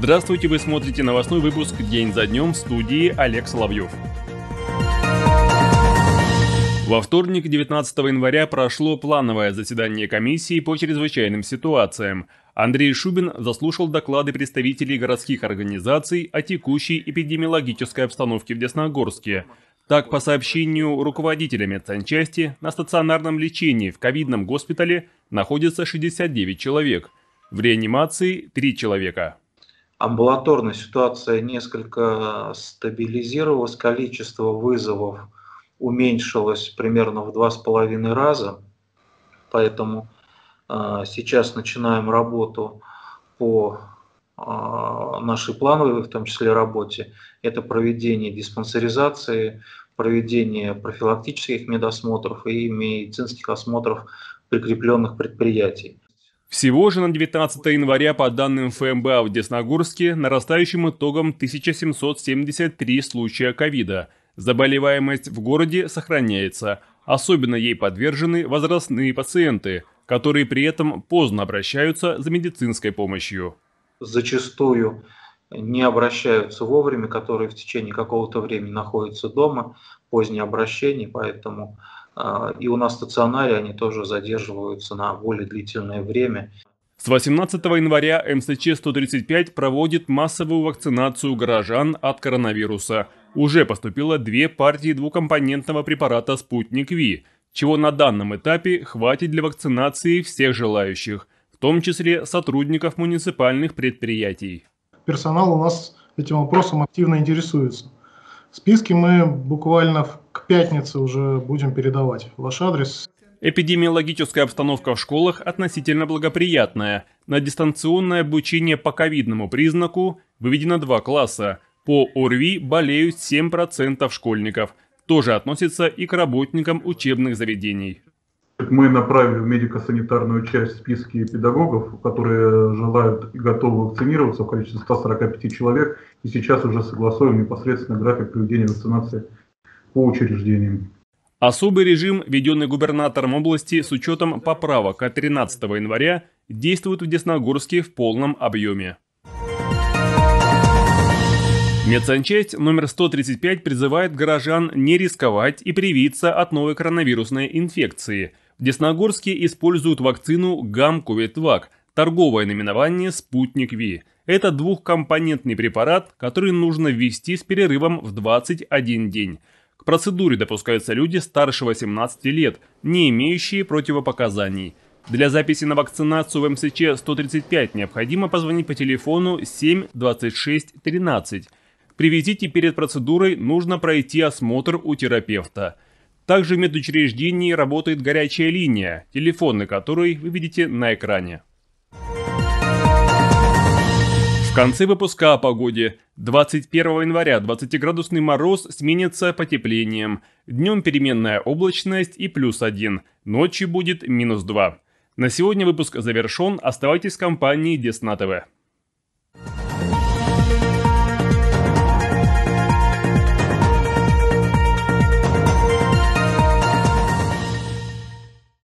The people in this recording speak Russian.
Здравствуйте, вы смотрите новостной выпуск «День за днем» в студии Олег Соловьев. Во вторник, 19 января, прошло плановое заседание комиссии по чрезвычайным ситуациям. Андрей Шубин заслушал доклады представителей городских организаций о текущей эпидемиологической обстановке в Десногорске. Так, по сообщению руководителя медсанчасти, на стационарном лечении в ковидном госпитале находится 69 человек, в реанимации – 3 человека амбулаторная ситуация несколько стабилизировалась, количество вызовов уменьшилось примерно в два с половиной раза, поэтому э, сейчас начинаем работу по э, нашей плановой, в том числе работе, это проведение диспансеризации, проведение профилактических медосмотров и медицинских осмотров прикрепленных предприятий. Всего же на 19 января, по данным ФМБА в Десногорске, нарастающим итогом 1773 случая ковида. Заболеваемость в городе сохраняется. Особенно ей подвержены возрастные пациенты, которые при этом поздно обращаются за медицинской помощью. Зачастую не обращаются вовремя, которые в течение какого-то времени находятся дома, позднее обращение, поэтому а, и у нас стационаре они тоже задерживаются на более длительное время. С 18 января МСЧ-135 проводит массовую вакцинацию горожан от коронавируса. Уже поступило две партии двухкомпонентного препарата «Спутник Ви», чего на данном этапе хватит для вакцинации всех желающих, в том числе сотрудников муниципальных предприятий. Персонал у нас этим вопросом активно интересуется. Списки мы буквально к пятнице уже будем передавать. Ваш адрес. Эпидемиологическая обстановка в школах относительно благоприятная. На дистанционное обучение по ковидному признаку выведено два класса. По ОРВИ болеют 7% школьников. Тоже относится и к работникам учебных заведений мы направили в медико-санитарную часть списки педагогов, которые желают и готовы вакцинироваться в количестве 145 человек, и сейчас уже согласуем непосредственно график проведения вакцинации по учреждениям. Особый режим, введенный губернатором области с учетом поправок от 13 января, действует в Десногорске в полном объеме. Медсанчасть номер 135 призывает горожан не рисковать и привиться от новой коронавирусной инфекции – в Десногорске используют вакцину гамковитвак, торговое наименование «Спутник Ви». Это двухкомпонентный препарат, который нужно ввести с перерывом в 21 день. К процедуре допускаются люди старше 18 лет, не имеющие противопоказаний. Для записи на вакцинацию в МСЧ-135 необходимо позвонить по телефону 72613. Приведите перед процедурой нужно пройти осмотр у терапевта. Также в медучреждении работает горячая линия, телефон которой вы видите на экране. В конце выпуска о погоде. 21 января 20-градусный мороз сменится потеплением. Днем переменная облачность и плюс 1. Ночью будет минус 2. На сегодня выпуск завершен. Оставайтесь в компании Десна ТВ.